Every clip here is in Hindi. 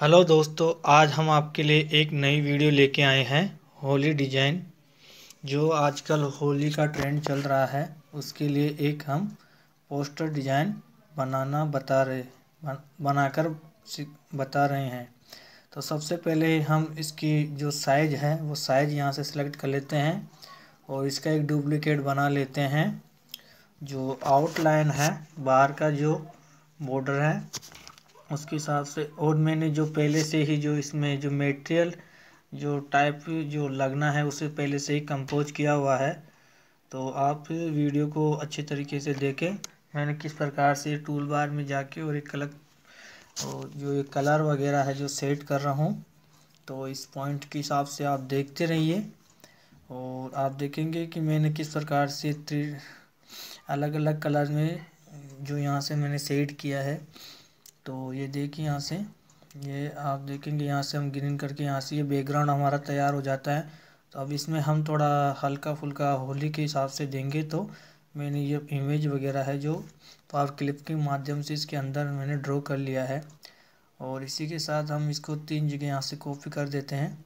हेलो दोस्तों आज हम आपके लिए एक नई वीडियो लेके आए हैं होली डिजाइन जो आजकल होली का ट्रेंड चल रहा है उसके लिए एक हम पोस्टर डिजाइन बनाना बता रहे बनाकर बता रहे हैं तो सबसे पहले हम इसकी जो साइज है वो साइज यहाँ से सिलेक्ट कर लेते हैं और इसका एक डुप्लिकेट बना लेते हैं जो आउटलाइन है बाहर का जो बॉर्डर है उसके हिसाब से और मैंने जो पहले से ही जो इसमें जो मेटेरियल जो टाइप जो लगना है उसे पहले से ही कंपोज किया हुआ है तो आप वीडियो को अच्छे तरीके से देखें मैंने किस प्रकार से टूल बार में जाके और एक कलर और जो ये कलर वगैरह है जो सेट कर रहा हूँ तो इस पॉइंट के हिसाब से आप देखते रहिए और आप देखेंगे कि मैंने किस प्रकार से अलग अलग कलर में जो यहाँ से मैंने सेट किया है तो ये देखिए यहाँ से ये आप देखेंगे यहाँ से हम ग्रीन करके यहाँ से ये बैकग्राउंड हमारा तैयार हो जाता है तो अब इसमें हम थोड़ा हल्का फुल्का होली के हिसाब से देंगे तो मैंने ये इमेज वगैरह है जो पावर तो क्लिप के माध्यम से इसके अंदर मैंने ड्रॉ कर लिया है और इसी के साथ हम इसको तीन जगह यहाँ से कॉपी कर देते हैं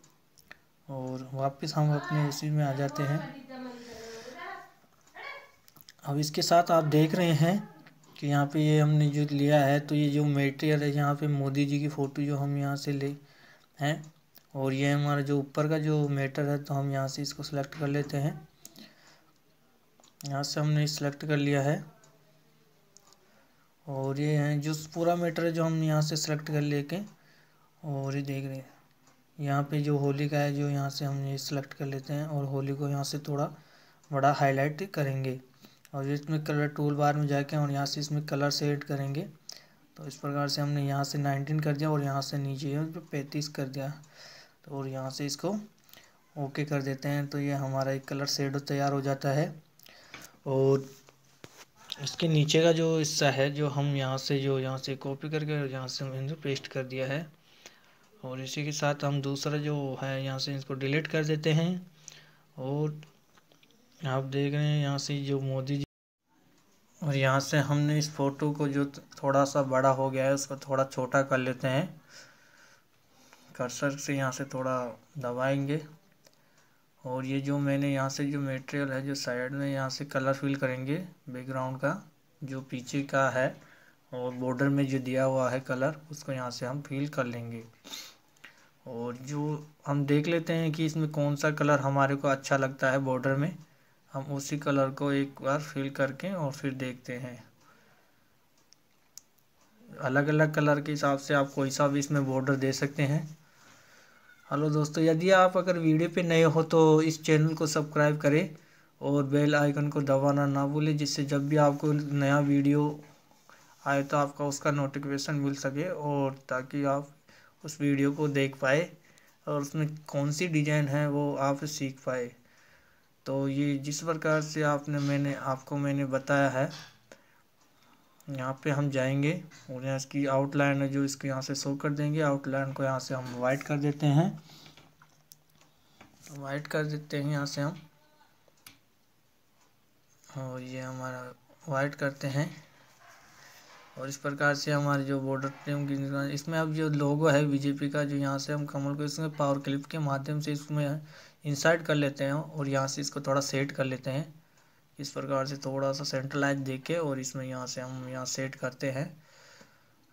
और वापस हम अपने उसी में आ जाते हैं अब इसके साथ आप देख रहे हैं तो यहाँ पे ये हमने जो लिया है तो ये जो मेटेरियल है यहाँ पे मोदी जी की फ़ोटो जो हम यहाँ से ले हैं और ये हमारा जो ऊपर का जो मेटर है तो हम यहाँ से इसको सिलेक्ट कर लेते हैं यहाँ से हमने सेलेक्ट कर लिया है और ये है जो पूरा मेटर है जो हम यहाँ से सिलेक्ट कर लेके और ये देख रहे हैं यहाँ पे जो होली का है जो यहाँ से हम ये सेलेक्ट कर लेते हैं और होली को यहाँ से थोड़ा बड़ा हाईलाइट करेंगे और इसमें कलर टूल बार में जाके और यहाँ से इसमें कलर से करेंगे तो इस प्रकार से हमने यहाँ से नाइनटीन कर दिया और यहाँ से नीचे जो पैंतीस कर दिया तो और यहाँ से इसको ओके कर देते हैं तो ये हमारा एक कलर सेड तैयार हो जाता है और इसके नीचे का जो हिस्सा है जो हम यहाँ से जो यहाँ से कॉपी करके और यहाँ से हमने पेस्ट कर दिया है और इसी के साथ हम दूसरा जो है यहाँ से इसको डिलीट कर देते हैं और आप देख रहे हैं यहाँ से जो मोदी जी और यहाँ से हमने इस फ़ोटो को जो थोड़ा सा बड़ा हो गया है उसको थोड़ा छोटा कर लेते हैं कर्सर से यहाँ से थोड़ा दबाएंगे और ये जो मैंने यहाँ से जो मटेरियल है जो साइड में यहाँ से कलर फिल करेंगे बैकग्राउंड का जो पीछे का है और बॉर्डर में जो दिया हुआ है कलर उसको यहाँ से हम फिल कर लेंगे और जो हम देख लेते हैं कि इसमें कौन सा कलर हमारे को अच्छा लगता है बॉर्डर में हम उसी कलर को एक बार फिल करके और फिर देखते हैं अलग अलग कलर के हिसाब से आप कोई सा भी इसमें बॉर्डर दे सकते हैं हेलो दोस्तों यदि आप अगर वीडियो पे नए हो तो इस चैनल को सब्सक्राइब करें और बेल आइकन को दबाना ना भूलें जिससे जब भी आपको नया वीडियो आए तो आपका उसका नोटिफिकेशन मिल सके और ताकि आप उस वीडियो को देख पाए और उसमें कौन सी डिज़ाइन है वो आप सीख पाए तो ये जिस प्रकार से आपने मैंने आपको मैंने बताया है यहाँ पे हम जाएंगे और यहाँ इसकी आउटलाइन है जो इसको यहाँ से शो कर देंगे आउटलाइन को यहाँ से हम वाइट कर देते हैं वाइट कर देते हैं यहाँ से हम और ये हमारा वाइट करते हैं और इस प्रकार से हमारे जो बॉर्डर फ्रेम की इसमें अब जो लोगो है बीजेपी का जो यहाँ से हम कमल को इसमें पावर क्लिप के माध्यम से इसमें इंसर्ट कर लेते हैं और यहाँ से इसको थोड़ा सेट कर लेते हैं इस प्रकार से थोड़ा सा सेंट्रलाइज दे के और इसमें यहाँ से हम यहाँ सेट करते हैं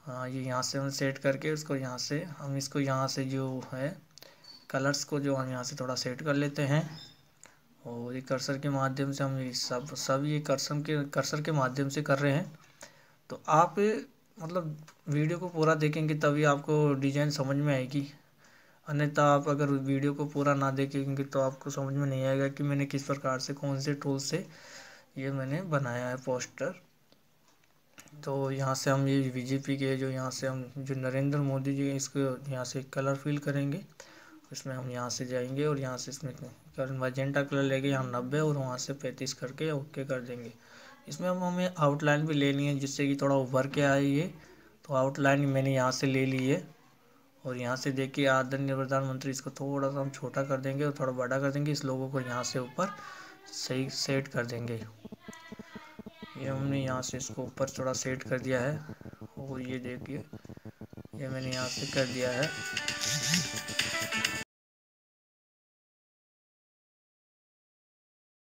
हाँ ये यहाँ से हम सेट करके उसको यहाँ से हम इसको यहाँ से जो है कलर्स को जो हम यहाँ से थोड़ा सेट कर लेते हैं और ये कर्सर के माध्यम से हम ये सब सब ये कर्सर के कर्सर के माध्यम से कर रहे हैं तो आप मतलब वीडियो को पूरा देखेंगे तभी आपको डिज़ाइन समझ में आएगी अन्यथा आप अगर वीडियो को पूरा ना देखेंगे तो आपको समझ में नहीं आएगा कि मैंने किस प्रकार से कौन से टूल से ये मैंने बनाया है पोस्टर तो यहाँ से हम ये बीजेपी के जो यहाँ से हम जो नरेंद्र मोदी जी इसको यहाँ से कलर फिल करेंगे इसमें हम यहाँ से जाएंगे और यहाँ से इसमें मजेंटा कलर लेके यहाँ नब्बे और वहाँ से पैंतीस करके ओके कर देंगे इसमें हम हमें आउटलाइन भी लेनी है जिससे कि थोड़ा उभर के आए ये तो आउटलाइन मैंने यहाँ से ले ली है और यहाँ से देखिए आदरणीय प्रधानमंत्री इसको थोड़ा सा हम छोटा कर देंगे और थोड़ा बड़ा कर देंगे इस लोगों को यहाँ से ऊपर सही सेट कर देंगे ये हमने यहाँ से इसको ऊपर थोड़ा सेट कर दिया है और ये देखिए ये मैंने यहाँ से कर दिया है